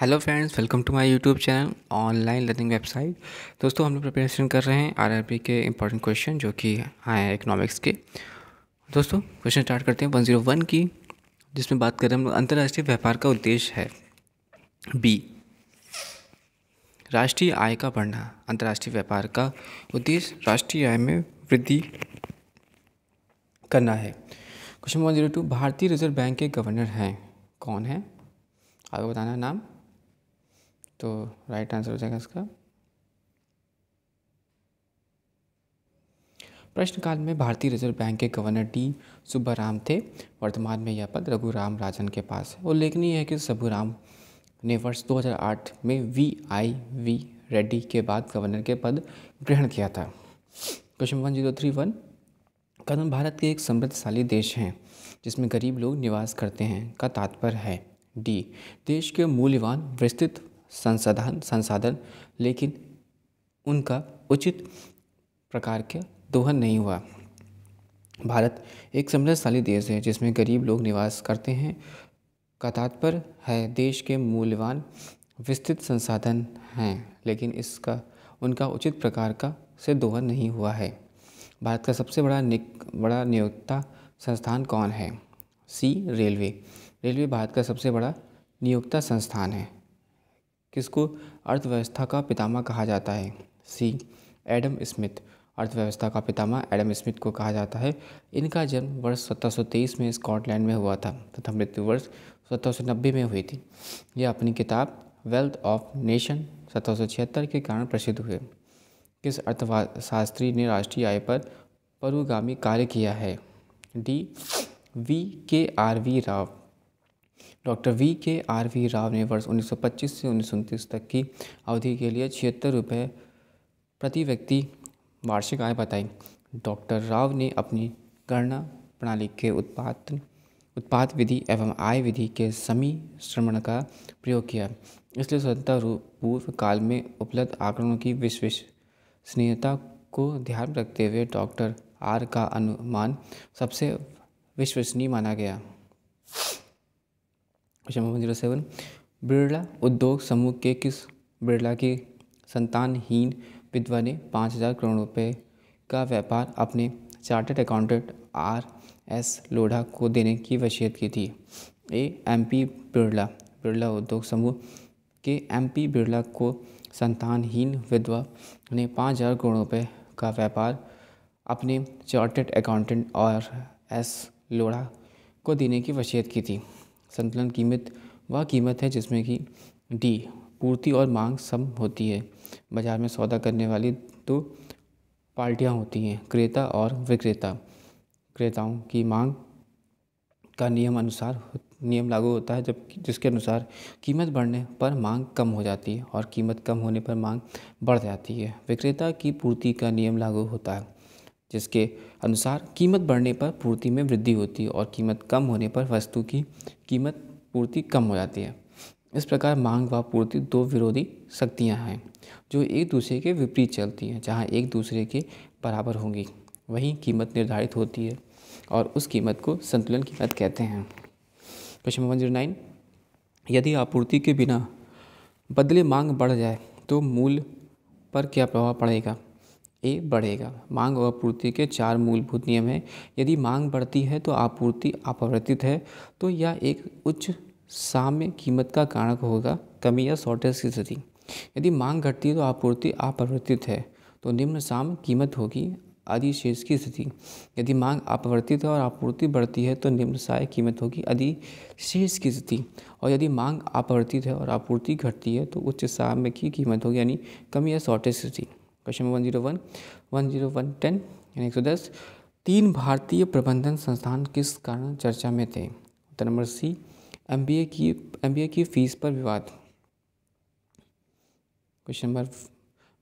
hello friends welcome to my YouTube channel online learning website दोस्तों हम लोग preparation कर रहे हैं आरआरबी के इंपॉर्टेंट क्वेश्चन जो कि आए हैं इकोनॉमिक्स के दोस्तों क्वेश्चन स्टार्ट करते हैं वन जीरो वन की जिसमें बात करें हम लोग अंतर्राष्ट्रीय व्यापार का उद्देश्य है बी राष्ट्रीय आय का बढ़ना अंतर्राष्ट्रीय व्यापार का उद्देश्य राष्ट्रीय आय में वृद्धि करना है क्वेश्चन वन जीरो टू भारतीय रिजर्व बैंक के गवर्नर हैं कौन है आपको बताना नाम तो राइट आंसर हो जाएगा इसका प्रश्नकाल में भारतीय रिजर्व बैंक के गवर्नर डी सुब्बाराम थे वर्तमान में यह पद रघुराम राजन के पास है उल्लेखनीय है कि सबूराम ने वर्ष 2008 में वी आई वी रेड्डी के बाद गवर्नर के पद ग्रहण किया था question one zero three one कदम भारत के एक समृद्धशाली देश हैं जिसमें गरीब लोग निवास करते हैं का तात्पर्य है डी देश के मूल्यवान विस्तृत संसाधन संसाधन लेकिन उनका उचित प्रकार का दोहन नहीं हुआ भारत एक समृद्धशाली देश है जिसमें गरीब लोग निवास करते हैं का तात्पर्य है देश के मूल्यवान विस्तृत संसाधन हैं लेकिन इसका उनका उचित प्रकार का से दोहन नहीं हुआ है भारत का सबसे बड़ा निक बड़ा नियोक्ता संस्थान कौन है सी रेलवे रेलवे भारत का सबसे बड़ा नियोक्ता संस्थान है किसको अर्थव्यवस्था का पितामह कहा जाता है सी एडम स्मिथ अर्थव्यवस्था का पितामह एडम स्मिथ को कहा जाता है इनका जन्म वर्ष 1723 में स्कॉटलैंड में हुआ था तथा मृत्यु वर्ष 1790 में हुई थी यह अपनी किताब वेल्थ ऑफ नेशन 1776 के कारण प्रसिद्ध हुए किस अर्थशास्त्री ने राष्ट्रीय आय पर परुगामी कार्य किया है D V K R V Rao doctor V K R V Rao ने वर्ष 1925 से उन्नीस तक की अवधि के लिए छिहत्तर रुपये प्रति व्यक्ति वार्षिक आय बताई डॉक्टर राव ने अपनी गणना प्रणाली के उत्पाद उत्पाद विधि एवं आय विधि के समी श्रमण का प्रयोग किया इसलिए स्वतंत्रता पूर्व काल में उपलब्ध आंकड़ों की विश्वसनीयता को ध्यान रखते हुए डॉक्टर आर का अनुमान सबसे विश्वसनीय माना गया question number zero seven Birla उद्योग समूह के किस बिरला की संतानहीन विधवा ने पाँच हज़ार करोड़ रुपये का व्यापार अपने chartered accountant R S Lodha को देने की वसीयत की थी A M P Birla Birla उद्योग समूह के एम पी बिरला को संतानहीन विधवा ने पाँच हज़ार करोड़ रुपये का व्यापार अपने चार्टर्ड अकाउंटेंट और एस लोढ़ा को देने की वसीयत की थी संतुलन कीमत वह कीमत है जिसमें कि डी पूर्ति और मांग सम होती है बाजार में सौदा करने वाली दो पार्टियां होती हैं क्रेता और विक्रेता क्रेताओं की मांग का नियम अनुसार नियम लागू होता है जब जिसके अनुसार कीमत बढ़ने पर मांग कम हो जाती है और कीमत कम होने पर मांग बढ़ जाती है विक्रेता की पूर्ति का नियम लागू होता है जिसके अनुसार कीमत बढ़ने पर पूर्ति में वृद्धि होती है और कीमत कम होने पर वस्तु की कीमत पूर्ति कम हो जाती है इस प्रकार मांग व पूर्ति दो विरोधी शक्तियाँ हैं जो एक दूसरे के विपरीत चलती हैं जहाँ एक दूसरे के बराबर होंगी वहीं कीमत निर्धारित होती है और उस कीमत को संतुलन कीमत कहते हैं क्वेश्चन वन जीरो नाइन यदि आपूर्ति के बिना बदले मांग बढ़ जाए तो मूल पर क्या प्रभाव पड़ेगा ए बढ़ेगा मांग और आपूर्ति के चार मूलभूत नियम हैं यदि मांग बढ़ती है तो आपूर्ति अपवर्तित है तो यह एक उच्च साम्य कीमत का कारक होगा कमी या शॉर्टेज की स्थिति यदि मांग घटती है तो आपूर्ति अपवर्तित है तो निम्न साम्य कीमत होगी अधिशेष की स्थिति यदि मांग अपवर्तित है और आपूर्ति बढ़ती है तो निम्न साय कीमत होगी अधिशेष की स्थिति और यदि मांग अपवर्तित है और आपूर्ति घटती है तो उच्च साम्य की कीमत होगी यानी कमी या शॉर्टेज स्थिति question number one zero one one zero one ten यानी एक सौ दस तीन भारतीय प्रबंधन संस्थान किस कारण चर्चा में थे उत्तर नंबर सी ए की ए की फीस पर विवाद क्वेश्चन नंबर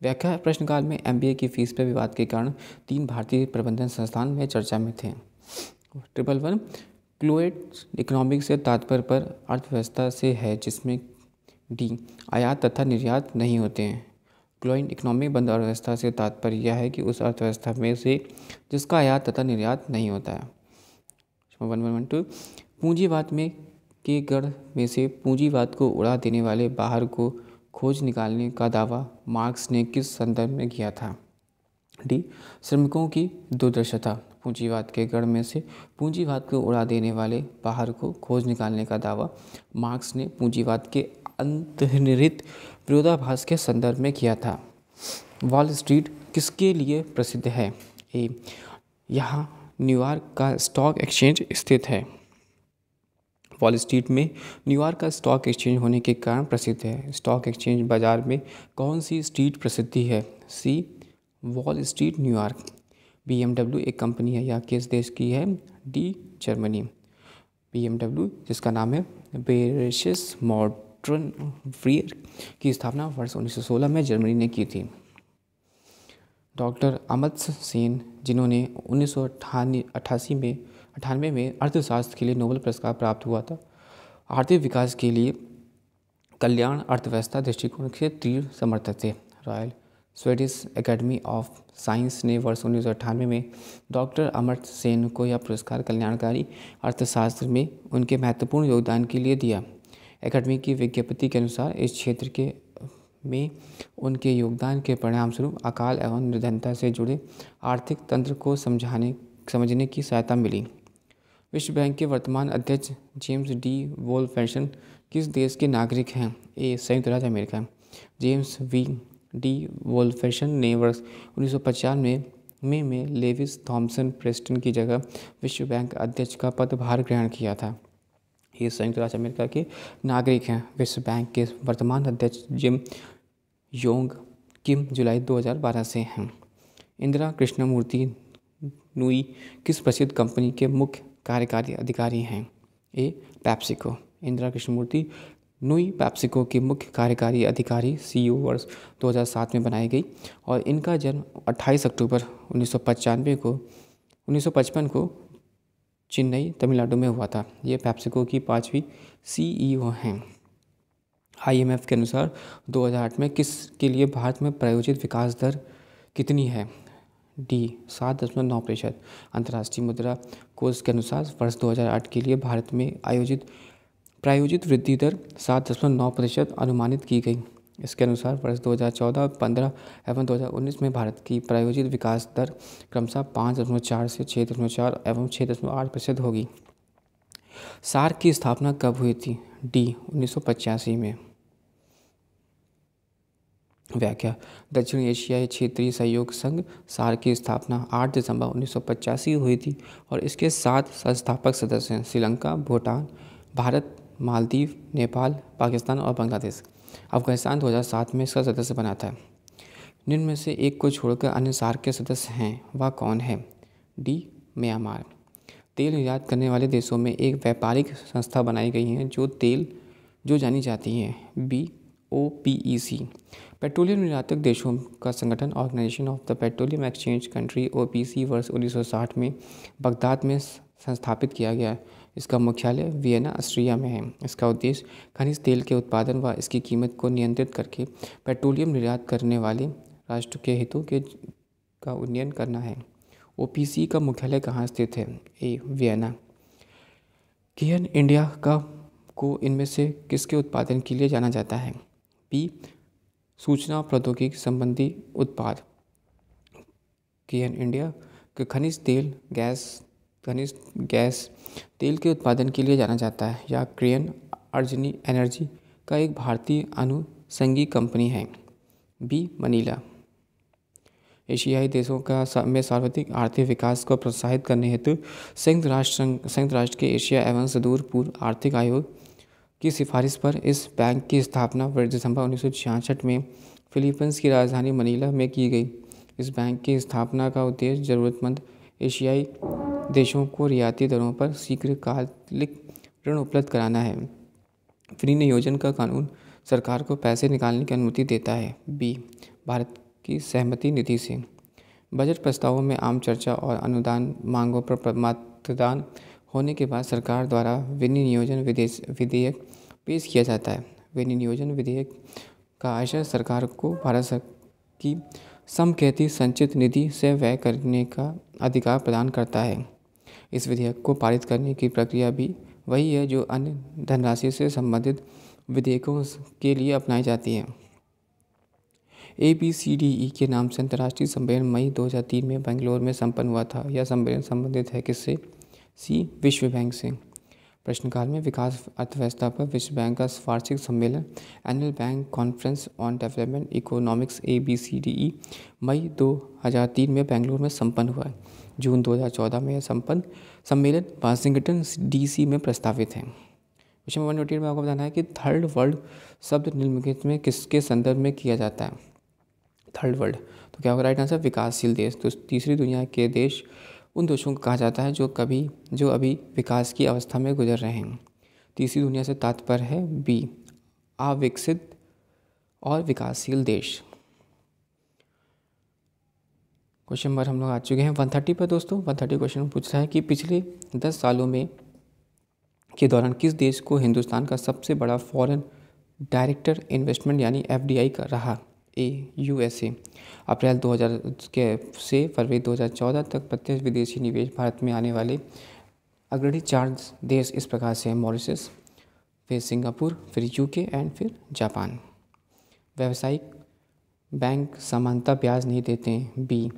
व्याख्या प्रश्नकाल में ए की फीस पर विवाद के कारण तीन भारतीय प्रबंधन संस्थान में चर्चा में थे ट्रिपल वन क्लोएट इकोनॉमिक से तात्पर्य पर अर्थव्यवस्था से है जिसमें डी आयात तथा निर्यात नहीं होते हैं ग्लोइंग इकोनॉमिक बंद अर्थव्यवस्था से तात्पर्य यह है कि उस अर्थव्यवस्था में से जिसका आयात तथा निर्यात नहीं होता है वन वन वन टू पूंजीवाद में के गढ़ में से पूंजीवाद को उड़ा देने वाले बाहर को खोज निकालने का दावा मार्क्स ने किस संदर्भ में किया था डी श्रमिकों की दुर्दशता पूंजीवाद के गढ़ में से पूंजीवाद को उड़ा देने वाले बाहर को खोज निकालने का दावा मार्क्स ने पूंजीवाद के अंतर्निहित विरोधाभास के संदर्भ में किया था वॉल स्ट्रीट किसके लिए प्रसिद्ध है ए यहाँ न्यूयॉर्क का स्टॉक एक्सचेंज स्थित है वॉल स्ट्रीट में न्यूयॉर्क का स्टॉक एक्सचेंज होने के कारण प्रसिद्ध है स्टॉक एक्सचेंज बाजार में कौन सी स्ट्रीट प्रसिद्धि है C wall street New York B एक कंपनी है यह किस देश की है डी जर्मनी बी जिसका नाम है बेरेशिस मॉड स्पेक्ट्रन फ्रियर की स्थापना वर्ष 1916 में जर्मनी ने की थी डॉक्टर अमत्स सेन जिन्होंने उन्नीस में अठानवे में अर्थशास्त्र के लिए नोबल पुरस्कार प्राप्त हुआ था आर्थिक विकास के लिए कल्याण अर्थव्यवस्था दृष्टिकोण के तीव्र समर्थक थे Royal Swedish Academy of Science ने वर्ष उन्नीस में डॉक्टर अमर सेन को यह पुरस्कार कल्याणकारी अर्थशास्त्र में उनके महत्वपूर्ण योगदान के लिए दिया एकेडमी की विज्ञप्ति के अनुसार इस क्षेत्र के में उनके योगदान के परिणामस्वरूप अकाल एवं निर्धनता से जुड़े आर्थिक तंत्र को समझाने समझने की सहायता मिली विश्व बैंक के वर्तमान अध्यक्ष जेम्स डी वोल फैशन किस देश के नागरिक हैं ए संयुक्त राज्य America James V D Wolfensohn ने वर्ष उन्नीस में में में लेविस थॉमसन प्रेस्टन की जगह विश्व बैंक अध्यक्ष का पदभार ग्रहण किया था ये संयुक्त राज्य अमेरिका के नागरिक हैं विश्व बैंक के वर्तमान अध्यक्ष जिम योंग किम जुलाई 2012 से हैं इंदिरा कृष्णमूर्ति नुई किस प्रसिद्ध कंपनी के मुख्य कार्यकारी अधिकारी हैं A PepsiCo Indira Krishnamurthy Nooyi PepsiCo के मुख्य कार्यकारी अधिकारी सी वर्ष 2007 में बनाई गई और इनका जन्म 28 अक्टूबर उन्नीस को उन्नीस को चेन्नई तमिलनाडु में हुआ था ये पैप्सिको की पाँचवीं सी e हैं आईएमएफ के अनुसार 2008 में किस के लिए भारत में प्रायोजित विकास दर कितनी है डी सात दशमलव नौ प्रतिशत अंतर्राष्ट्रीय मुद्रा कोष के अनुसार वर्ष 2008 के लिए भारत में आयोजित प्रायोजित वृद्धि दर सात दशमलव नौ प्रतिशत अनुमानित की गई इसके अनुसार वर्ष 2014 15 एवं 2019 में भारत की प्रायोजित विकास दर क्रमशः पाँच दशमलव चार से छः दशमलव चार एवं छः दशमलव आठ प्रतिशत होगी सार की स्थापना कब हुई थी डी उन्नीस में व्याख्या दक्षिण एशियाई क्षेत्रीय सहयोग संघ सार की स्थापना 8 दिसंबर उन्नीस हुई थी और इसके सात संस्थापक सदस्य हैं श्रीलंका भूटान भारत मालदीव नेपाल पाकिस्तान और बांग्लादेश अफगानिस्तान 2007 में इसका सदस्य बना था निम्न में से एक को छोड़कर अन्य सार के सदस्य हैं वह कौन है डी म्यांमार तेल निर्यात करने वाले देशों में एक व्यापारिक संस्था बनाई गई है जो तेल जो जानी जाती है B O P E C petroleum निर्यातक देशों का संगठन organisation of the petroleum exchange country O P C वर्ष 1960 में बगदाद में संस्थापित किया गया इसका मुख्यालय वियना ऑस्ट्रिया में है इसका उद्देश्य खनिज तेल के उत्पादन व इसकी कीमत को नियंत्रित करके पेट्रोलियम निर्यात करने वाले राष्ट्र के हितों के का उन्नयन करना है ओ का मुख्यालय कहाँ स्थित है ए वियना कियन इंडिया का को इनमें से किसके उत्पादन के लिए जाना जाता है बी सूचना प्रौद्योगिकी संबंधी उत्पाद कियन इंडिया के खनिज तेल गैस खनिज गैस तेल के उत्पादन के लिए जाना जाता है यह क्रियन अर्जनी एनर्जी का एक भारतीय अनुसंगी कंपनी है बी मनीला एशियाई देशों का में सर्वाधिक आर्थिक विकास को प्रोत्साहित करने हेतु संयुक्त राष्ट्र संयुक्त राष्ट्र के एशिया एवं सुदूर पूर्व आर्थिक आयोग की सिफारिश पर इस बैंक की स्थापना वर्ष दिसंबर उन्नीस में फिलीपींस की राजधानी मनीला में की गई इस बैंक की स्थापना का उद्देश्य ज़रूरतमंद एशियाई देशों को रियायती दरों पर शीघ्रकालिक ऋण उपलब्ध कराना है फ्री नियोजन का कानून सरकार को पैसे निकालने की अनुमति देता है बी भारत की सहमति निधि से बजट प्रस्तावों में आम चर्चा और अनुदान मांगों पर मतदान होने के बाद सरकार द्वारा विनियोजन विदेश विधेयक पेश किया जाता है विनियोजन विधेयक का आशय सरकार को भारत की समकैती संचित निधि से व्यय करने का अधिकार प्रदान करता है इस विधेयक को पारित करने की प्रक्रिया भी वही है जो अन्य धनराशि से संबंधित विधेयकों के लिए अपनाई जाती है ए बी सी डी ई के नाम से अंतर्राष्ट्रीय सम्मेलन मई 2003 में बेंगलोर में संपन्न हुआ था यह सम्मेलन संबंधित है किससे सी विश्व बैंक से प्रश्नकाल में विकास अर्थव्यवस्था पर विश्व बैंक का वार्षिक सम्मेलन annual bank conference on development economics A B C D E मई 2003 में बेंगलोर में संपन्न हुआ है जून 2014 में यह संपन्न सम्मेलन वाशिंगटन डीसी में प्रस्तावित है विषय नंबर ट्वेंटी में आपको बताना है कि थर्ड वर्ल्ड शब्द निम्नलिखित में किसके संदर्भ में किया जाता है थर्ड वर्ल्ड तो क्या होगा राइट आंसर विकासशील देश तो तीसरी दुनिया के देश उन देशों को कहा जाता है जो कभी जो अभी विकास की अवस्था में गुजर रहे हैं तीसरी दुनिया से तात्पर्य है बी अविकसित और विकासशील देश क्वेश्चन नंबर हम लोग आ चुके हैं वन थर्टी पर दोस्तों वन थर्टी क्वेश्चन पूछ रहा है कि पिछले दस सालों में के दौरान किस देश को हिंदुस्तान का सबसे बड़ा फॉरेन डायरेक्टर इन्वेस्टमेंट यानी आई का रहा ए यूएसए अप्रैल 2000 के से फरवरी 2014 तक प्रत्यक्ष विदेशी निवेश भारत में आने वाले अग्रणी चार देश इस प्रकार से हैं मॉरिशस फिर सिंगापुर फिर यूके एंड फिर जापान व्यावसायिक बैंक समानता ब्याज नहीं देते हैं बी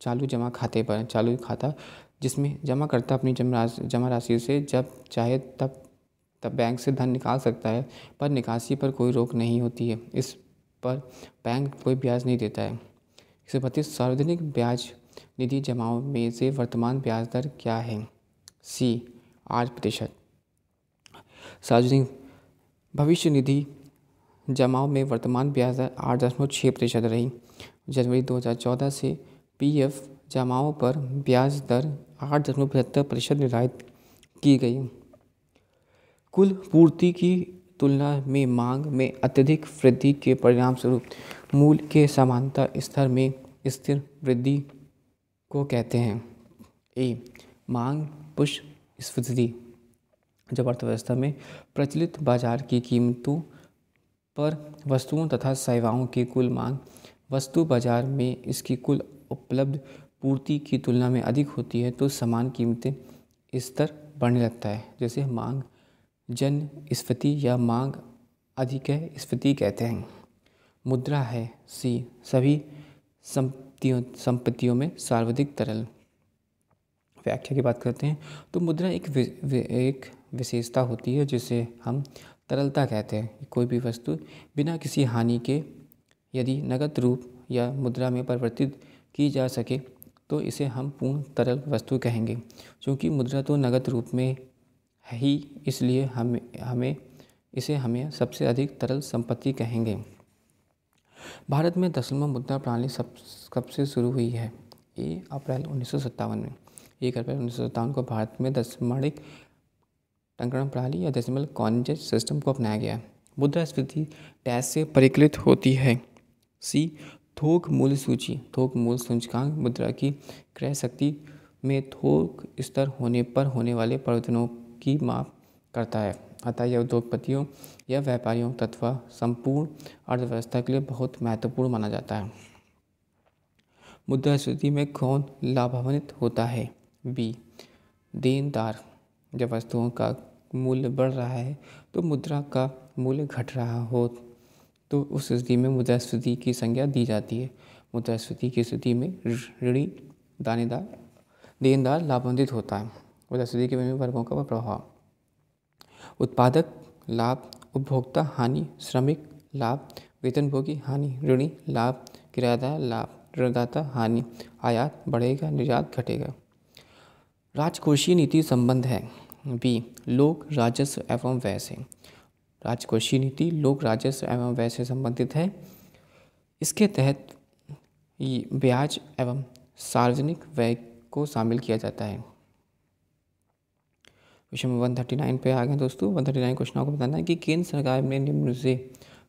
चालू जमा खाते पर चालू खाता जिसमें जमा करता अपनी जमा राशि जमा राशि से जब चाहे तब तब बैंक से धन निकाल सकता है पर निकासी पर कोई रोक नहीं होती है इस पर बैंक कोई ब्याज नहीं देता है एक सौ बत्तीस सार्वजनिक ब्याज निधि जमाओं में से वर्तमान ब्याज दर क्या है सी आठ प्रतिशत सार्वजनिक भविष्य निधि जमाओं में वर्तमान ब्याज दर आठ दशमलव छः प्रतिशत रही जनवरी 2014 से पीएफ जमाओं पर ब्याज दर आठ दशमलव पचहत्तर प्रतिशत निर्धारित की गई कुल पूर्ति की तुलना में मांग में अत्यधिक वृद्धि के परिणाम स्वरूप मूल के समानता स्तर में स्थिर वृद्धि को कहते हैं ए मांग पुष्प स्फीति जब अर्थव्यवस्था में प्रचलित बाजार की कीमतों पर वस्तुओं तथा सेवाओं की कुल मांग वस्तु बाजार में इसकी कुल उपलब्ध पूर्ति की तुलना में अधिक होती है तो समान कीमतें स्तर बढ़ने लगता है जैसे मांग जन स्फति या मांग अधिक है स्फति कहते हैं मुद्रा है सी सभी संपत्तियों संपत्तियों में सार्वधिक तरल व्याख्या की बात करते हैं तो मुद्रा एक वि, वि, एक विशेषता होती है जिसे हम तरलता कहते हैं कोई भी वस्तु बिना किसी हानि के यदि नगद रूप या मुद्रा में परिवर्तित की जा सके तो इसे हम पूर्ण तरल वस्तु कहेंगे क्योंकि मुद्रा तो नगद रूप में है ही इसलिए हम हमें इसे हमें सबसे अधिक तरल संपत्ति कहेंगे भारत में दसलवा मुद्रा प्रणाली सब कब से शुरू हुई है ये अप्रैल उन्नीस में एक अप्रैल उन्नीस को भारत में दशमणिक टंकरण प्रणाली या दशमल कॉन्ज सिस्टम को अपनाया गया है मुद्रास्फीति टैस से परिकलित होती है सी थोक मूल्य सूची थोक मूल्य सूचकांक मुद्रा की क्रय शक्ति में थोक स्तर होने पर होने वाले परिवर्तनों की माप करता है अतः यह उद्योगपतियों या व्यापारियों तथा संपूर्ण अर्थव्यवस्था के लिए बहुत महत्वपूर्ण माना जाता है मुद्रास्फीति में कौन लाभान्वित होता है बी देनदार जब वस्तुओं का मूल्य बढ़ रहा है तो मुद्रा का मूल्य घट रहा हो तो उस स्थिति में मुद्रास्फीति की संज्ञा दी जाती है मुद्रास्फीति की स्थिति में ऋणी दानेदार देनदार लाभान्वित होता है मुद्रास्फीति के विभिन्न वर्गों का प्रभाव उत्पादक लाभ उपभोक्ता हानि श्रमिक लाभ वेतनभोगी हानि ऋणी लाभ किरायादार लाभ ऋणदाता हानि आयात बढ़ेगा निर्यात घटेगा राजकोषीय नीति संबंध है बी लोक राजस्व एवं व्यय से राजकोषीय नीति लोक राजस्व एवं व्यय से संबंधित है इसके तहत ब्याज एवं सार्वजनिक व्यय को शामिल किया जाता है क्वेश्चन वन थर्टी नाइन पे आ गए दोस्तों वन थर्टी नाइन क्वेश्चन आपको बताना है कि केंद्र सरकार में निम्न से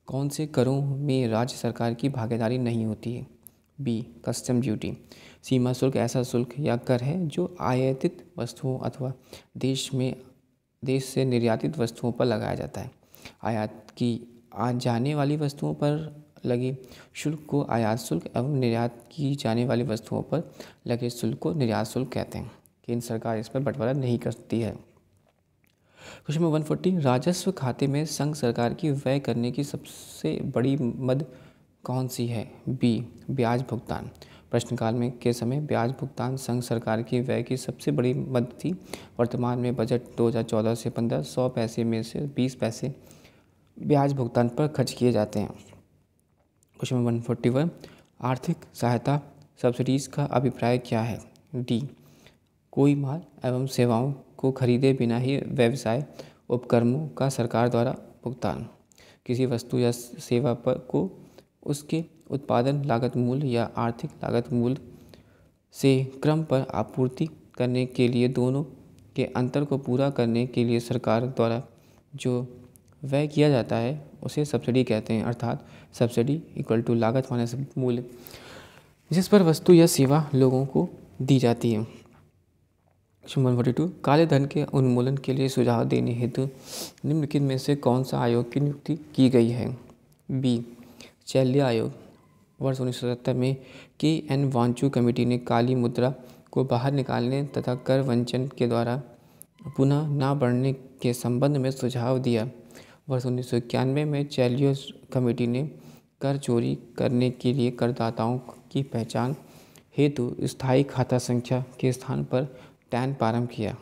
कौन से करों में राज्य सरकार की भागीदारी नहीं होती है बी कस्टम ड्यूटी सीमा शुल्क ऐसा शुल्क या कर है जो आयातित वस्तुओं अथवा देश में देश से निर्यातित वस्तुओं पर लगाया जाता है आयात की आ जाने वाली वस्तुओं पर लगे शुल्क को आयात शुल्क एवं निर्यात की जाने वाली वस्तुओं पर लगे शुल्क को निर्यात शुल्क कहते हैं केंद्र सरकार इस पर बंटवारा नहीं करती है क्वेश्चन नंबर वन फोर्टी राजस्व खाते में संघ सरकार की व्यय करने की सबसे बड़ी मद कौन सी है बी ब्याज भुगतान प्रश्नकाल में के समय ब्याज भुगतान संघ सरकार की व्यय की सबसे बड़ी मद थी वर्तमान में बजट 2014 से 15 सौ पैसे में से 20 पैसे ब्याज भुगतान पर खर्च किए जाते हैं क्वेश्चन वन फोर्टी वन आर्थिक सहायता सब्सिडीज़ का अभिप्राय क्या है डी कोई माल एवं सेवाओं को खरीदे बिना ही व्यवसाय उपक्रमों का सरकार द्वारा भुगतान किसी वस्तु या सेवा पर को उसके उत्पादन लागत मूल्य या आर्थिक लागत मूल्य से क्रम पर आपूर्ति करने के लिए दोनों के अंतर को पूरा करने के लिए सरकार द्वारा जो व्यय किया जाता है उसे सब्सिडी कहते हैं अर्थात सब्सिडी इक्वल टू लागत माइनस मूल्य जिस पर वस्तु या सेवा लोगों को दी जाती है वन फोर्टी टू काले धन के उन्मूलन के लिए सुझाव देने हेतु निम्नलिखित में से कौन सा आयोग की नियुक्ति की गई है बी शैल्य आयोग वर्ष उन्नीस में के एन वांचू कमेटी ने काली मुद्रा को बाहर निकालने तथा कर वंचन के द्वारा पुनः ना बढ़ने के संबंध में सुझाव दिया वर्ष उन्नीस सौ इक्यानवे में चैलियर्स कमेटी ने कर चोरी करने के लिए करदाताओं की पहचान हेतु स्थायी खाता संख्या के स्थान पर टैन प्रारंभ किया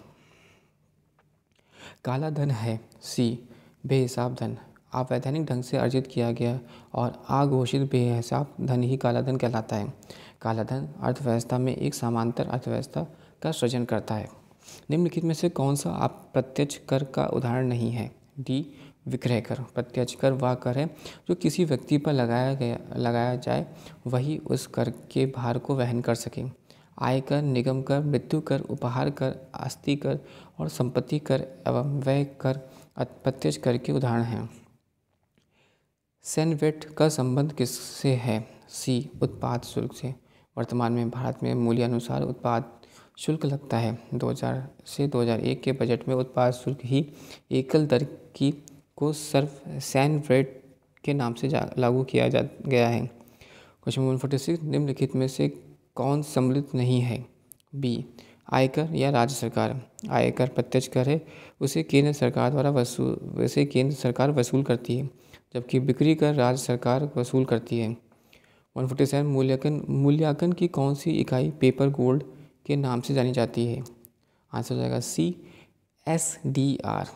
काला धन है सी बेहिसाब धन अवैधानिक ढंग से अर्जित किया गया और आघोषित बेहिसाब धन ही काला धन कहलाता है काला धन अर्थव्यवस्था में एक समांतर अर्थव्यवस्था का सृजन करता है निम्नलिखित में से कौन सा अप्रत्यक्ष कर का उदाहरण नहीं है डी विक्रय कर प्रत्यक्ष कर वह कर है जो किसी व्यक्ति पर लगाया गया लगाया जाए वही उस कर के भार को वहन कर सके आयकर निगम कर मृत्यु कर उपहार कर आस्ति कर और संपत्ति कर एवं व्यय कर प्रत्यक्ष कर के उदाहरण हैं सेनवेट का संबंध किससे है सी उत्पाद शुल्क से वर्तमान में भारत में मूल्यानुसार उत्पाद शुल्क लगता है 2000 से 2001 के बजट में उत्पाद शुल्क ही एकल दर की को सर्फ सैन ब्रेड के नाम से लागू किया जा गया है क्वेश्चन वन फोर्टी सिक्स निम्नलिखित में से कौन सम्मिलित नहीं है बी आयकर या राज्य सरकार आयकर प्रत्यक्ष कर है उसे केंद्र सरकार द्वारा वसूल वैसे केंद्र सरकार वसूल करती है जबकि बिक्री कर राज्य सरकार वसूल करती है वन फोर्टी सेवन मूल्यांकन मूल्यांकन की कौन सी इकाई पेपर गोल्ड के नाम से जानी जाती है आंसर हो जाएगा सी एस डी आर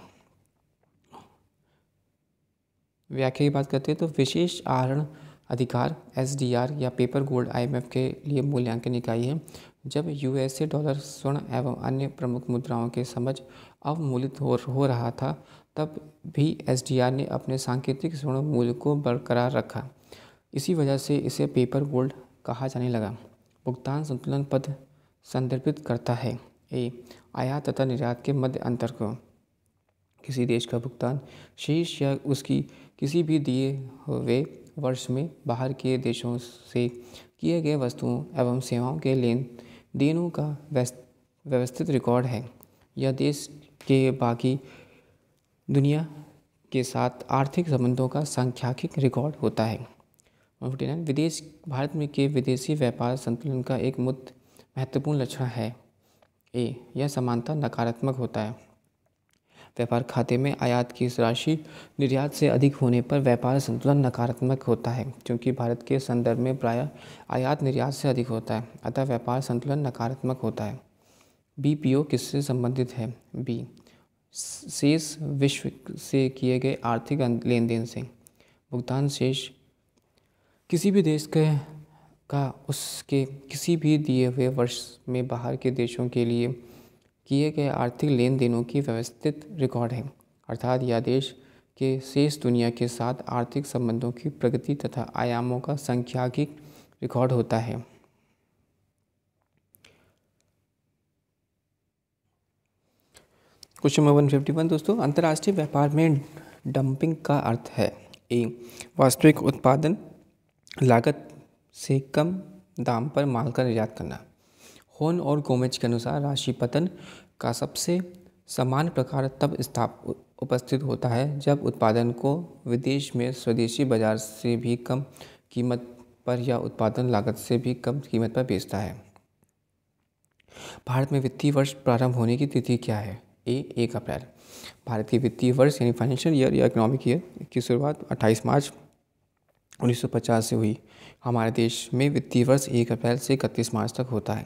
व्याख्या की बात करते हैं तो विशेष आहरण अधिकार एस या पेपर गोल्ड आई के लिए मूल्यांकन इकाई है जब यूएसए डॉलर स्वर्ण एवं अन्य प्रमुख मुद्राओं के समझ अवमूलित हो, हो रहा था तब भी एस ने अपने सांकेतिक स्वर्ण मूल्य को बरकरार रखा इसी वजह से इसे पेपर गोल्ड कहा जाने लगा भुगतान संतुलन पद संदर्भित करता है ए आयात तथा निर्यात के मध्य अंतर को किसी देश का भुगतान शेष या उसकी किसी भी दिए हुए वर्ष में बाहर के देशों से किए गए वस्तुओं एवं सेवाओं के लेन देनों का व्यवस्थित रिकॉर्ड है यह देश के बाकी दुनिया के साथ आर्थिक संबंधों का सांख्यिक रिकॉर्ड होता है फिफ्टी नाइन विदेश भारत में के विदेशी व्यापार संतुलन का एक मुद्द महत्वपूर्ण लक्षण है ए यह समानता नकारात्मक होता है व्यापार खाते में आयात की इस राशि निर्यात से अधिक होने पर व्यापार संतुलन नकारात्मक होता है क्योंकि भारत के संदर्भ में प्राय आयात निर्यात से अधिक होता है अतः व्यापार संतुलन नकारात्मक होता है बी पी ओ किससे संबंधित है बी शेष विश्व से किए गए आर्थिक लेन देन से भुगतान शेष किसी भी देश के का उसके किसी भी दिए हुए वर्ष में बाहर के देशों के लिए किए गए आर्थिक लेन देनों की व्यवस्थित रिकॉर्ड है अर्थात यह देश के शेष दुनिया के साथ आर्थिक संबंधों की प्रगति तथा आयामों का संख्यागिक रिकॉर्ड होता है question number one fifty one दोस्तों अंतर्राष्ट्रीय व्यापार में डंपिंग का अर्थ है ए वास्तविक उत्पादन लागत से कम दाम पर माल का निर्यात करना होन और गोमेज के अनुसार राशि पतन का सबसे समान प्रकार तब स्थाप उपस्थित होता है जब उत्पादन को विदेश में स्वदेशी बाजार से भी कम कीमत पर या उत्पादन लागत से भी कम कीमत पर बेचता है भारत में वित्तीय वर्ष प्रारंभ होने की तिथि क्या है ए एक अप्रैल भारत के वित्तीय वर्ष यानी फाइनेंशियल ईयर या इकोनॉमिक ईयर की शुरुआत 28 मार्च 1950 से हुई हमारे देश में वित्तीय वर्ष एक अप्रैल से इकतीस मार्च तक होता है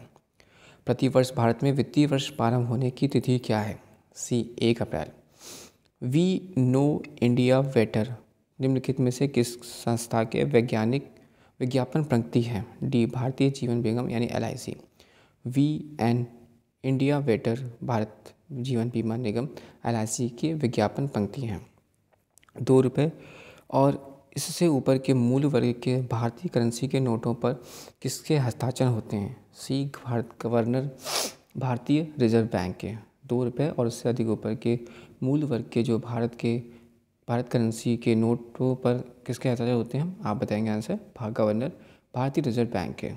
प्रतिवर्ष भारत में वित्तीय वर्ष प्रारंभ होने की तिथि क्या है सी एक अप्रैल वी नो इंडिया वेटर निम्नलिखित में से किस संस्था के वैज्ञानिक विज्ञापन पंक्ति है डी भारतीय जीवन निगम यानी एल वी एन इंडिया वेटर भारत जीवन बीमा निगम एल के विज्ञापन पंक्ति हैं दो रुपये और इससे ऊपर के मूल वर्ग के भारतीय करेंसी के नोटों पर किसके हस्ताक्षर होते हैं सी भारत गवर्नर भारतीय रिजर्व बैंक के दो रुपये और उससे अधिक ऊपर के मूल वर्ग के जो भारत के भारत करेंसी के नोटों पर किसके हस्ताक्षर होते हैं आप बताएंगे आंसर भाग गवर्नर भारतीय रिजर्व बैंक के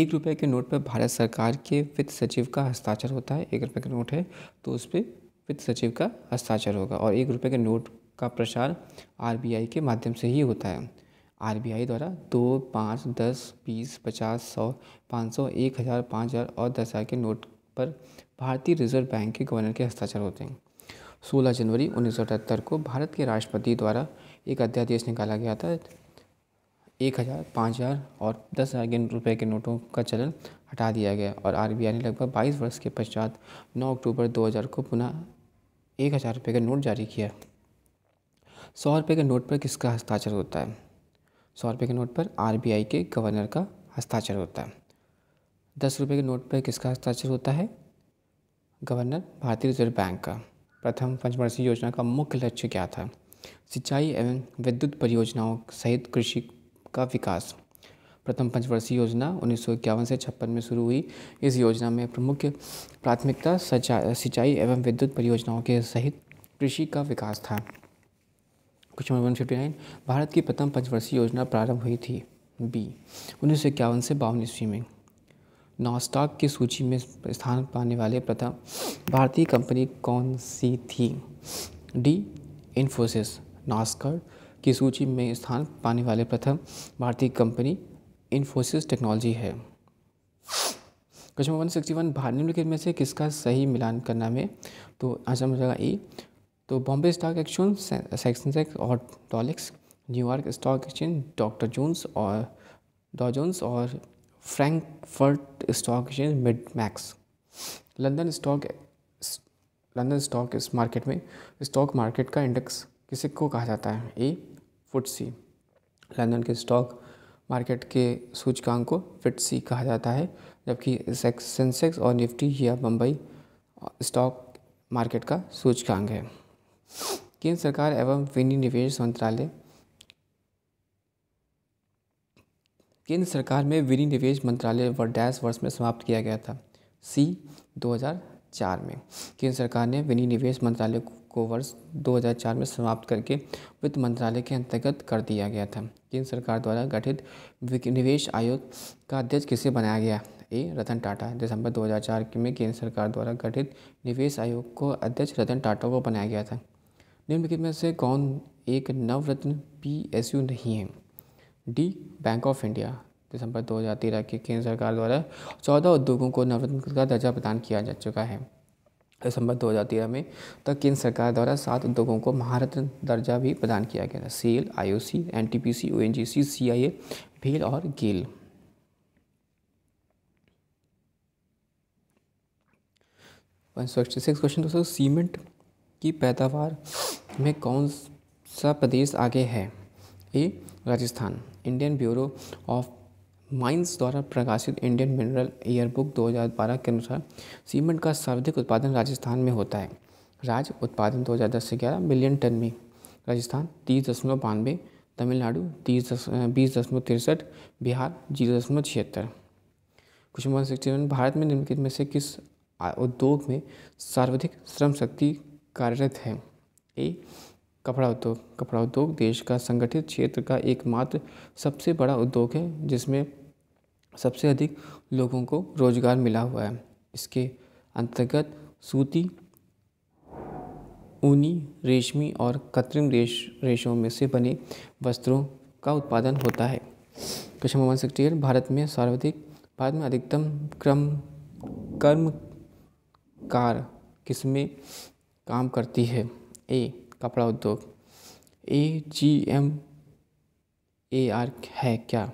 एक रुपये के नोट पर भारत सरकार के वित्त सचिव का हस्ताक्षर होता है एक रुपये का नोट है तो उस पर वित्त सचिव का हस्ताक्षर होगा और एक रुपये के नोट का प्रसार आर के माध्यम से ही होता है आर द्वारा दो पाँच दस बीस पचास सौ पाँच सौ एक हज़ार पाँच हज़ार और दस हज़ार के नोट पर भारतीय रिजर्व बैंक के गवर्नर के हस्ताक्षर होते हैं 16 जनवरी उन्नीस को भारत के राष्ट्रपति द्वारा एक अध्यादेश निकाला गया था एक हज़ार पाँच हज़ार और दस हज़ार के रुपये के नोटों का चलन हटा दिया गया और आर ने लगभग बाईस वर्ष के पश्चात नौ अक्टूबर दो को पुनः एक हज़ार रुपये का नोट जारी किया सौ रुपये के नोट पर किसका हस्ताक्षर होता है सौ रुपये के नोट पर आर के गवर्नर का हस्ताक्षर होता है दस रुपये के नोट पर किसका हस्ताक्षर होता है गवर्नर भारतीय रिजर्व बैंक का प्रथम पंचवर्षीय योजना का मुख्य लक्ष्य क्या था सिंचाई एवं विद्युत परियोजनाओं सहित कृषि का विकास प्रथम पंचवर्षीय योजना उन्नीस से छप्पन में शुरू हुई इस योजना में प्रमुख प्राथमिकता सिंचाई एवं विद्युत परियोजनाओं के सहित कृषि का विकास था question number one fifty nine भारत की प्रथम पंचवर्षीय योजना प्रारंभ हुई थी बी उन्नीस सौ इक्यावन से बावन ईस्वी में नॉस्टॉक की सूची में स्थान पाने वाले प्रथम भारतीय कंपनी कौन सी थी डी इन्फोसिस नास्कर की सूची में स्थान पाने वाले प्रथम भारतीय कंपनी इन्फोसिस टेक्नोलॉजी है क्वेश्चन वन सिक्सटी वन निम्नलिखित में से किसका सही मिलान करना में तो आंसर हो जाएगा ई तो बॉम्बे स्टॉक एक्सचेंज सेक्सेंसेक्स और डॉलिक्स New York stock exchange doctor Jones और डॉ जोन्स और Frankfurt stock exchange mid max London stock London stock इस मार्केट में स्टॉक मार्केट का इंडेक्स किसी को कहा जाता है ए फुटसी लंदन के स्टॉक मार्केट के सूचकांक को फिटसी e कहा जाता है जबकि सेंसेक्स और निफ्टी यह बम्बई स्टॉक मार्केट का सूचकांक है केंद्र सरकार एवं विनिवेश मंत्रालय केंद्र सरकार में निवेश मंत्रालय व डैश वर्ष में समाप्त किया गया था सी 2004 में केंद्र सरकार ने निवेश मंत्रालय को वर्ष 2004 में समाप्त करके वित्त मंत्रालय के अंतर्गत कर दिया गया था केंद्र सरकार द्वारा गठित निवेश आयोग का अध्यक्ष किसे बनाया गया ए रतन टाटा दिसंबर 2004 में केंद्र सरकार द्वारा गठित निवेश आयोग को अध्यक्ष रतन टाटा को बनाया गया था निम्नलिखित में से कौन एक नवरत्न पी एस यू नहीं है डी बैंक ऑफ इंडिया दिसंबर 2013 के केंद्र सरकार द्वारा चौदह उद्योगों को नवरत्न का दर्जा प्रदान किया जा चुका है दिसंबर 2013 में तक केंद्र सरकार द्वारा सात उद्योगों को महारत्न दर्जा भी प्रदान किया गया था SAIL IOC NTPC ONGC CIA भेल और गेल सिक्स क्वेश्चन दोस्तों सीमेंट की पैदावार में कौन सा प्रदेश आगे है A Rajasthan Indian bureau of mines द्वारा प्रकाशित इंडियन मिनरल ईयरबुक 2012 के अनुसार सीमेंट का सर्वाधिक उत्पादन राजस्थान में होता है राज्य उत्पादन 2010 से 11 मिलियन टन में राजस्थान तीस दशमलव बानवे तमिलनाडु तीस दस बीस दशमलव तिरसठ बिहार जीरो दशमलव छिहत्तर question one sixty one Bharat में निम्नलिखित में से किस उद्योग में सर्वाधिक श्रम शक्ति कार्यरत है ए कपड़ा उद्योग कपड़ा उद्योग देश का संगठित क्षेत्र का एकमात्र सबसे बड़ा उद्योग है जिसमें सबसे अधिक लोगों को रोजगार मिला हुआ है इसके अंतर्गत सूती ऊनी रेशमी और कृत्रिम रेश रेशों में से बने वस्त्रों का उत्पादन होता है कृष्ण मोहन सेक्रेटरियल भारत में सर्वाधिक भारत में अधिकतम क्रम कर्म कार किस्में काम करती है ए कपड़ा उद्योग ए जी एम ए आर है क्या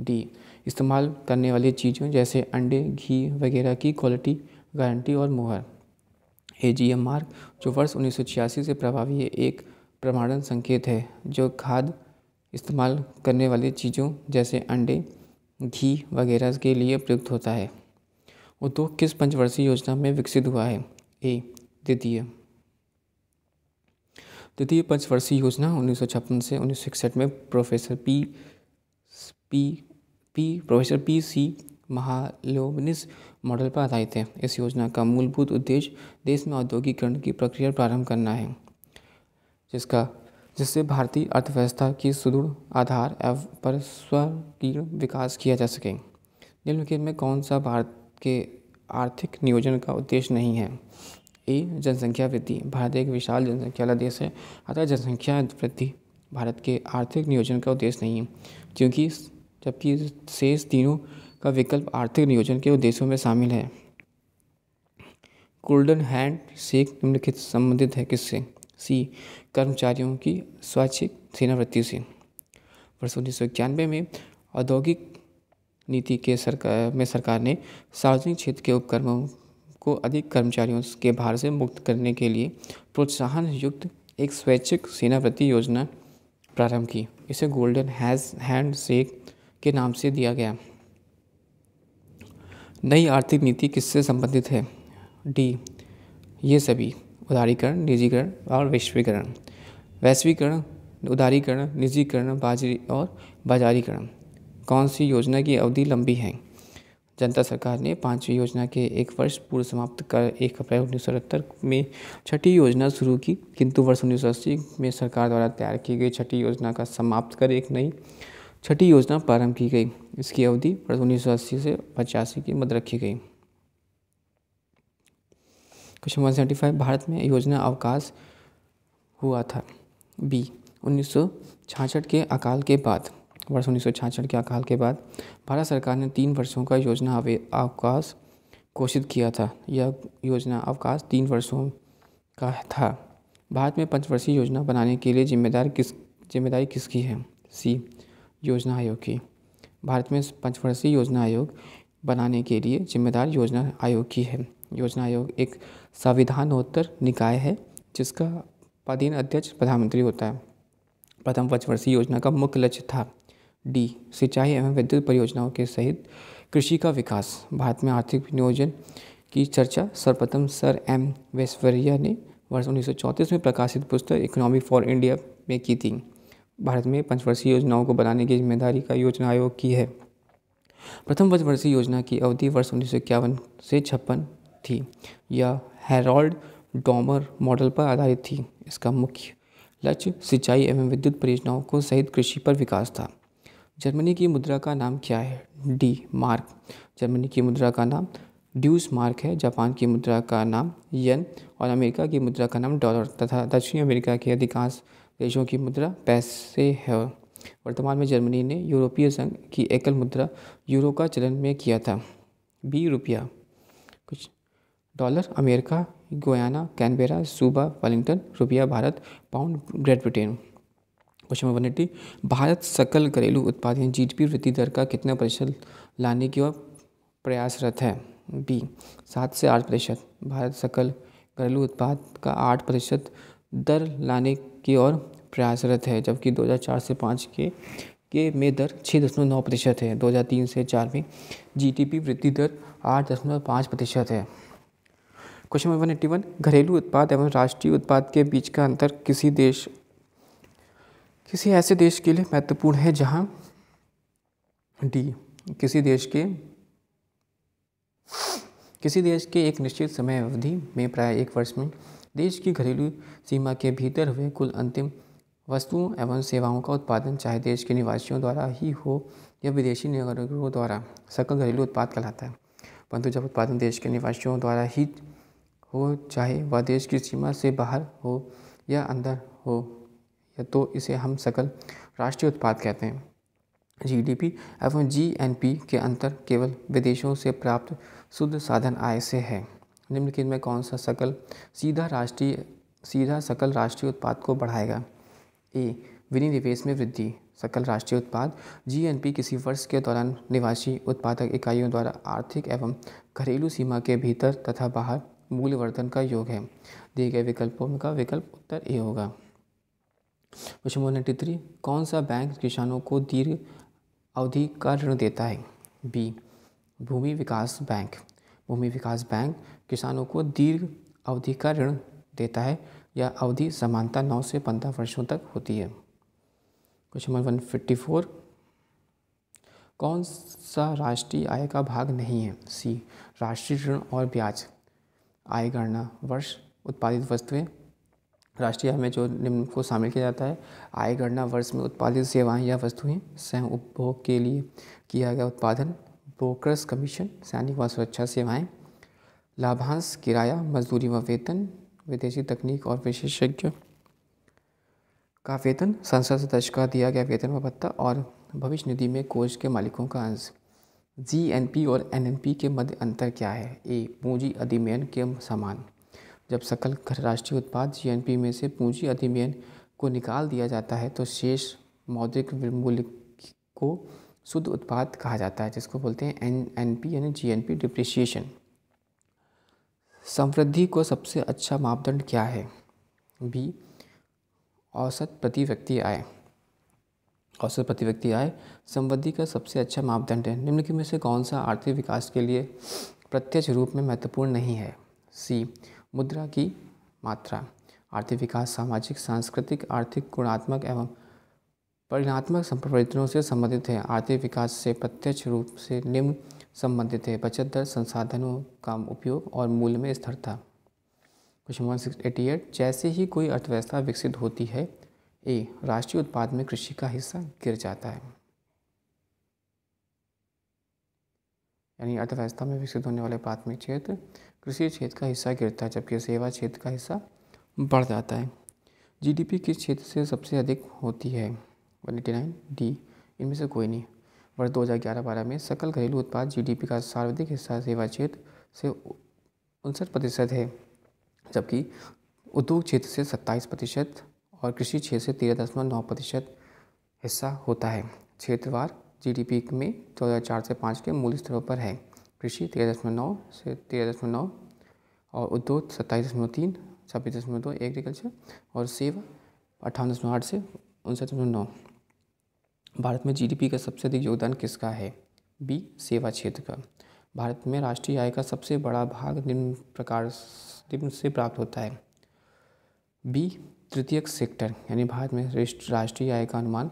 डी इस्तेमाल करने वाली चीज़ों जैसे अंडे घी वगैरह की क्वालिटी गारंटी और मुहर ए जी एम मार्क जो वर्ष उन्नीस से प्रभावी है एक प्रमाणन संकेत है जो खाद इस्तेमाल करने वाली चीज़ों जैसे अंडे घी वगैरह के लिए प्रयुक्त होता है उद्योग किस पंचवर्षीय योजना में विकसित हुआ है ए द्वितीय द्वितीय पंचवर्षीय योजना उन्नीस से उन्नीस में professor P P P professor P C Mahalanobis model पर आधारित है इस योजना का मूलभूत उद्देश्य देश में औद्योगिकरण की प्रक्रिया प्रारंभ करना है जिसका जिससे भारतीय अर्थव्यवस्था की सुदृढ़ आधार एवं पर स्वीण विकास किया जा सके निम्नलिखित में कौन सा भारत के आर्थिक नियोजन का उद्देश्य नहीं है ई जनसंख्या वृद्धि भारत एक विशाल जनसंख्या वाला देश है अतः जनसंख्या वृद्धि भारत के आर्थिक नियोजन का उद्देश्य नहीं है क्योंकि जबकि शेष तीनों का विकल्प आर्थिक नियोजन के उद्देश्यों में शामिल है गोल्डन हैंड शेक निम्नलिखित संबंधित है किससे सी कर्मचारियों की स्वैच्छिक सेनावृत्ति से वर्ष उन्नीस सौ इक्यानवे में औद्योगिक नीति के सरकार में सरकार ने सार्वजनिक क्षेत्र के उपक्रमों को अधिक कर्मचारियों के भार से मुक्त करने के लिए प्रोत्साहन युक्त एक स्वैच्छिक सेनावृत्ति योजना प्रारंभ की इसे गोल्डन हैज हैंड शेक के नाम से दिया गया नई आर्थिक नीति किससे संबंधित है डी ये सभी उदारीकरण निजीकरण और वैश्वीकरण वैश्वीकरण उदारीकरण निजीकरण बाजरी और बाजारीकरण कौन सी योजना की अवधि लंबी है जनता सरकार ने पांचवी योजना के एक वर्ष पूर्व समाप्त कर एक अप्रैल उन्नीस में छठी योजना शुरू की किंतु वर्ष उन्नीस में सरकार द्वारा तैयार की गई छठी योजना का समाप्त कर एक नई छठी योजना प्रारंभ की गई इसकी अवधि वर्ष उन्नीस से पचासी की मद रखी गई question one seventy five Bharat में योजना अवकाश हुआ था बी उन्नीस के अकाल के बाद वर्ष उन्नीस के अकाल के बाद भारत सरकार ने तीन वर्षों का योजना अवकाश घोषित किया था यह योजना अवकाश तीन वर्षों का था भारत में पंचवर्षीय योजना बनाने के लिए जिम्मेदार किस जिम्मेदारी किसकी है सी योजना आयोग की भारत में पंचवर्षीय योजना आयोग बनाने के लिए जिम्मेदार योजना आयोग की है योजना आयोग एक संविधानोत्तर निकाय है जिसका पदीन अध्यक्ष प्रधानमंत्री होता है प्रथम पंचवर्षीय योजना का मुख्य लक्ष्य था डी सिंचाई एवं विद्युत परियोजनाओं के सहित कृषि का विकास भारत में आर्थिक विनियोजन की चर्चा सर्वप्रथम सर एम वेस्वरिया ने वर्ष उन्नीस में प्रकाशित पुस्तक इकोनॉमी फॉर इंडिया में की थी भारत में पंचवर्षीय योजनाओं को बनाने की जिम्मेदारी का योजना आयोग की है प्रथम पंचवर्षीय योजना की अवधि वर्ष उन्नीस से छप्पन थी यह हेरोल्ड डॉमर मॉडल पर आधारित थी इसका मुख्य लक्ष्य सिंचाई एवं विद्युत परियोजनाओं को सहित कृषि पर विकास था जर्मनी की मुद्रा का नाम क्या है डी मार्क जर्मनी की मुद्रा का नाम ड्यूस मार्क है जापान की मुद्रा का नाम यन और अमेरिका की मुद्रा का नाम डॉलर तथा दक्षिण अमेरिका के अधिकांश देशों की मुद्रा पैसे है वर्तमान में जर्मनी ने यूरोपीय संघ की एकल मुद्रा यूरो का चलन में किया था बी रुपया कुछ डॉलर अमेरिका गोयाना कैनबेरा सूबा वालिंगटन रुपया Bharat pound Great Britain question number one eighty Bharat सकल घरेलू उत्पाद यानी पी वृद्धि दर का कितना प्रतिशत लाने की ओर प्रयासरत है बी सात से आठ प्रतिशत भारत सकल घरेलू उत्पाद का आठ प्रतिशत दर लाने की ओर प्रयासरत है जबकि 2004 से पाँच के के में दर छः दशमलव नौ प्रतिशत है 2003 से चार में जीडीपी वृद्धि दर आठ दशमलव पाँच प्रतिशत है question number one eighty one घरेलू उत्पाद एवं राष्ट्रीय उत्पाद के बीच का अंतर किसी देश किसी ऐसे देश के लिए महत्वपूर्ण है जहाँ डी किसी देश के किसी देश के एक निश्चित समय अवधि में प्राय एक वर्ष में देश की घरेलू सीमा के भीतर हुए कुल अंतिम वस्तुओं एवं सेवाओं का उत्पादन चाहे देश के निवासियों द्वारा ही हो या विदेशी नागरिकों द्वारा सकल घरेलू उत्पाद कहलाता है परंतु जब उत्पादन देश के निवासियों द्वारा ही हो चाहे वह देश की सीमा से बाहर हो या अंदर हो या तो इसे हम सकल राष्ट्रीय उत्पाद कहते हैं जीडीपी एवं जीएनपी के अंतर केवल विदेशों से प्राप्त शुद्ध साधन आय से है निम्नलिखित में कौन सा सकल सीधा राष्ट्रीय सीधा सकल राष्ट्रीय उत्पाद को बढ़ाएगा ए विनिवेश में वृद्धि सकल राष्ट्रीय उत्पाद जीएनपी किसी वर्ष के दौरान निवासी उत्पादक इकाइयों द्वारा आर्थिक एवं घरेलू सीमा के भीतर तथा बाहर मूल्यवर्धन का योग है दिए गए विकल्पों का विकल्प उत्तर ए होगा क्वेश्चन नंबर नाइन्टी थ्री कौन सा बैंक किसानों को दीर्घ अवधि का ऋण देता है बी भूमि विकास बैंक भूमि विकास बैंक किसानों को दीर्घ अवधि का ऋण देता है यह अवधि समानता नौ से पंद्रह वर्षों तक होती है question number one fifty four कौन सा राष्ट्रीय आय का भाग नहीं है सी राष्ट्रीय ऋण और ब्याज आय गणना वर्ष उत्पादित वस्तुएं राष्ट्रीय में जो निम्न को शामिल किया जाता है आय गणना वर्ष में उत्पादित सेवाएं या वस्तुएं स्वयं उपभोग के लिए किया गया उत्पादन ब्रोकर्स कमीशन सैनिक व सुरक्षा सेवाएं लाभांश किराया मजदूरी व वेतन विदेशी तकनीक और विशेषज्ञ का वेतन संसद सदस्य का दिया गया वेतन व भत्ता और भविष्य निधि में कोष के मालिकों का अंश जी एन पी और एन एन पी के मध्य अंतर क्या है ए पूंजी अधिनियम के समान जब सकल राष्ट्रीय उत्पाद जी में से पूंजी अधिमियन को निकाल दिया जाता है तो शेष मौद्रिक मूल्य को शुद्ध उत्पाद कहा जाता है जिसको बोलते हैं एन एन पी यानी जी एन पी डिप्रिशिएशन समृद्धि को सबसे अच्छा मापदंड क्या है बी औसत प्रति व्यक्ति आय औसत प्रति व्यक्ति आय समृद्धि का सबसे अच्छा मापदंड है निम्नलिखित में से कौन सा आर्थिक विकास के लिए प्रत्यक्ष रूप में महत्वपूर्ण नहीं है सी मुद्रा की मात्रा आर्थिक विकास सामाजिक सांस्कृतिक आर्थिक गुणात्मक एवं परिणात्मक परिवर्तनों से संबंधित है आर्थिक विकास से प्रत्यक्ष रूप से निम्न संबंधित है बचत दर संसाधनों का उपयोग और मूल्य में स्थिरता question one six eighty eight जैसे ही कोई अर्थव्यवस्था विकसित होती है ए राष्ट्रीय उत्पाद में कृषि का हिस्सा गिर जाता है यानी अर्थव्यवस्था में विकसित होने वाले प्राथमिक क्षेत्र कृषि क्षेत्र का हिस्सा गिरता है जबकि सेवा क्षेत्र का हिस्सा बढ़ जाता है जीडीपी किस क्षेत्र से सबसे अधिक होती है वन एटी नाइन डी इनमें से कोई नहीं वर्ष दो हज़ार ग्यारह बारह में सकल घरेलू उत्पाद जीडीपी का सर्वाधिक हिस्सा सेवा क्षेत्र से उनसठ प्रतिशत है जबकि उद्योग क्षेत्र से सत्ताईस प्रतिशत और कृषि क्षेत्र से तेरह दशमलव नौ प्रतिशत हिस्सा होता है क्षेत्रवार जीडीपी में दो हज़ार चार से पाँच के मूल स्तरों पर है कृषि तेरह दशमलव नौ से तेरह दशमलव नौ और उद्योग सत्ताईस दशमलव तीन छब्बीस दशमलव दो एग्रीकल्चर और सेवा अट्ठावन दशमलव आठ से उनसठ दशमलव नौ भारत में जीडीपी का सबसे अधिक योगदान किसका है बी सेवा क्षेत्र का भारत में राष्ट्रीय आय का सबसे बड़ा भाग निम्न प्रकार निम्न से प्राप्त होता है बी तृतीय सेक्टर यानी भारत में राष्ट्रीय आय का अनुमान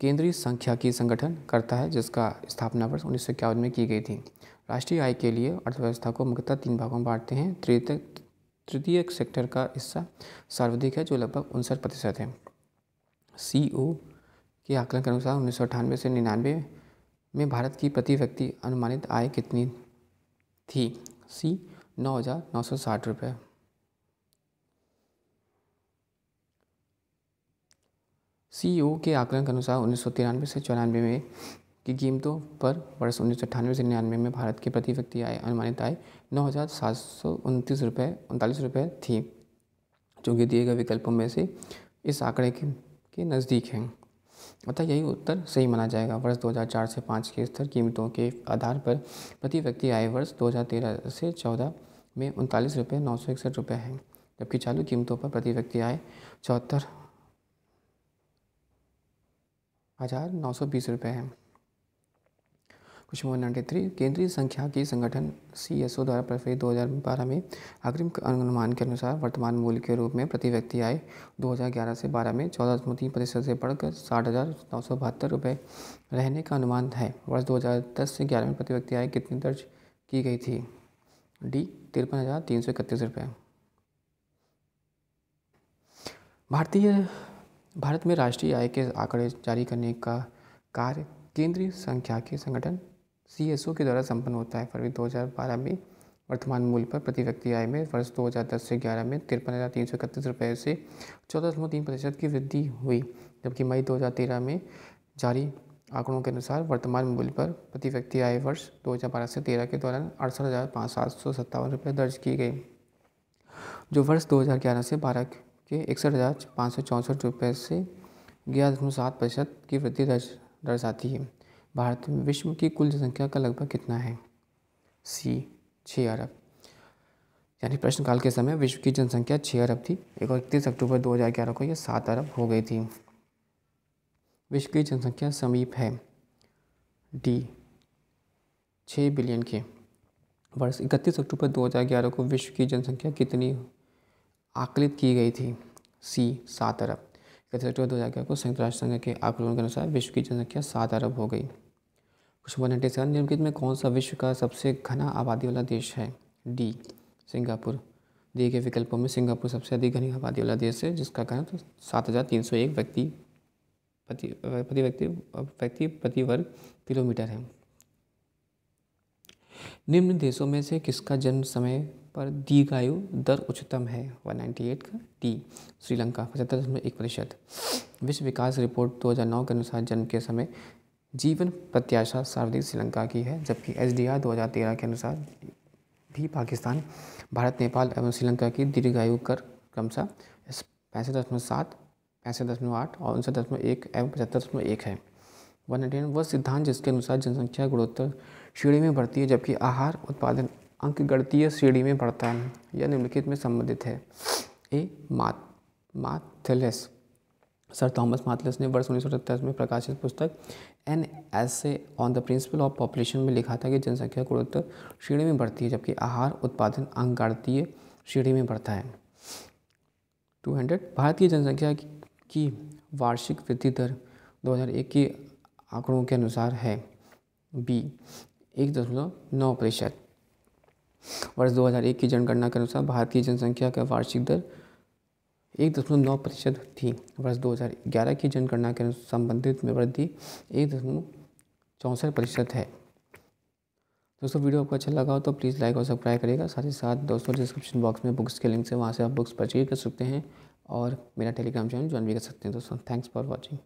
केंद्रीय संख्या की संगठन करता है जिसका स्थापना वर्ष उन्नीस में की गई थी राष्ट्रीय आय के लिए अर्थव्यवस्था को मुख्यतः तीन भागों में बांटते हैं तृतीय तृतीय सेक्टर का हिस्सा सर्वाधिक है जो लगभग उनसठ प्रतिशत है सी ओ e के आकलन के अनुसार उन्नीस से निन्यानवे में भारत की प्रति व्यक्ति अनुमानित आय कितनी थी सी नौ हज़ार नौ सौ साठ रुपये सी ओ e के आकलन के अनुसार उन्नीस सौ तिरानवे से चौरानवे में की कीमतों पर वर्ष उन्नीस सौ अट्ठानवे से निन्यानवे में भारत की प्रति व्यक्ति आय अनुमानित आय नौ हज़ार सात सौ उनतीस रुपये उनतालीस रुपये थी जो कि दिए गए विकल्पों में से इस आंकड़े के, के नज़दीक हैं अतः यही उत्तर सही माना जाएगा वर्ष 2004 से 5 के स्तर कीमतों के आधार पर प्रति व्यक्ति आय वर्ष 2013 से 14 में उनतालीस रुपये नौ सौ इकसठ रुपये है जबकि चालू कीमतों पर प्रति व्यक्ति आय चौहत्तर हज़ार नौ सौ बीस रुपये है क्वेश्चन नंबर नाइन्टी थ्री केंद्रीय की संगठन सी एस ओ द्वारा प्रफेद दो हज़ार बारह में अग्रिम अनुमान के अनुसार वर्तमान मूल्य के रूप में प्रति व्यक्ति आय दो हज़ार ग्यारह से बारह में चौदह दशमलव तीन प्रतिशत से बढ़कर साठ हज़ार नौ सौ बहत्तर रुपये रहने का अनुमान है वर्ष दो हज़ार दस से ग्यारह में प्रति व्यक्ति आय कितनी दर्ज की गई थी डी तिरपन हज़ार तीन सौ इकतीस रुपये भारतीय भारत में राष्ट्रीय आय के आंकड़े जारी करने का कार्य केंद्रीय संख्या के संगठन ओ के द्वारा संपन्न होता है फरवरी 2012 में वर्तमान मूल्य पर प्रति व्यक्ति आय में वर्ष 2010 से 11 में तिरपन हज़ार तीन सौ इकतीस रुपये से चौदह दशमलव तीन प्रतिशत की वृद्धि हुई जबकि मई 2013 में जारी आंकड़ों के अनुसार वर्तमान मूल्य पर प्रति व्यक्ति आय वर्ष 2012 से 13 के दौरान अड़सठ हज़ार पाँच सात सौ सत्तावन रुपये दर्ज की गई जो वर्ष 2011 से 12 के इकसठ हज़ार पाँच सौ चौंसठ रुपये से ग्यारह दशमलव सात प्रतिशत की वृद्धि दर्ज दर्शाती है भारत में विश्व की कुल जनसंख्या का लगभग कितना है सी छः अरब यानी प्रश्नकाल के समय विश्व की जनसंख्या छः अरब थी एक इकतीस अक्टूबर दो हज़ार ग्यारह को यह सात अरब हो गई थी विश्व की जनसंख्या समीप है डी छः बिलियन के वर्ष इकतीस अक्टूबर दो हजार ग्यारह को विश्व की जनसंख्या कितनी आकलित की गई थी सी सात अरब इकतीस अक्टूबर दो हज़ार ग्यारह को संयुक्त राष्ट्र संघ के आकलन के अनुसार विश्व की जनसंख्या सात अरब हो गई क्वेश्चन वन नाइन्टी सेवन निम्नलिखित में कौन सा विश्व का सबसे घना आबादी वाला देश है डी सिंगापुर दिए गए विकल्पों में सिंगापुर सबसे अधिक घनी आबादी वाला देश है जिसका घनत्व तो सात हज़ार तीन सौ एक व्यक्ति प्रति प्रति व्यक्ति व्यक्ति प्रति वर्ग किलोमीटर है निम्न देशों में से किसका जन्म समय पर दीर्घायु दर उच्चतम है वन नाइन्टी एट का डी श्रीलंका पचहत्तर दशमलव एक प्रतिशत विश्व विकास रिपोर्ट 2009 के अनुसार जन्म के समय जीवन प्रत्याशा सर्वाधिक श्रीलंका की है जबकि एस डी आर दो हज़ार तेरह के अनुसार भी पाकिस्तान भारत नेपाल एवं श्रीलंका की दीर्घायु कर क्रमशः पैंसठ दशमलव सात पैंसठ दशमलव आठ और उनसठ दशमलव एक एवं पचहत्तर दशमलव एक है वन नाइनटीन वह सिद्धांत जिसके अनुसार जनसंख्या गुणोत्तर श्रेणी में बढ़ती है जबकि आहार उत्पादन अंक गणतीय श्रेणी में बढ़ता है यह निम्नलिखित में संबंधित है ए मात माथेलेस सर थॉमस माथलेस ने वर्ष उन्नीस में प्रकाशित पुस्तक an essay on the principle of population में लिखा था कि जनसंख्या गुणोत्तर श्रेणी में बढ़ती है जबकि आहार उत्पादन अंगारतीय श्रेणी में बढ़ता है 200 भारत की जनसंख्या की वार्षिक वृद्धि दर 2001 के आंकड़ों के अनुसार है बी एक दशमलव नौ प्रतिशत वर्ष 2001 की जनगणना के अनुसार भारत की जनसंख्या का वार्षिक दर एक दशमलव नौ प्रतिशत थी वर्ष 2011 की जनगणना के संबंधित में वृद्धि एक दशमलव चौंसठ प्रतिशत है दोस्तों वीडियो आपको अच्छा लगा हो तो प्लीज़ लाइक और सब्सक्राइब करिएगा साथ ही साथ दोस्तों डिस्क्रिप्शन बॉक्स में बुक्स के लिंक से वहाँ से आप बुक्स परचेज कर सकते हैं और मेरा टेलीग्राम चैनल ज्वाइन भी कर सकते हैं दोस्तों थैंक्स फॉर वॉचिंग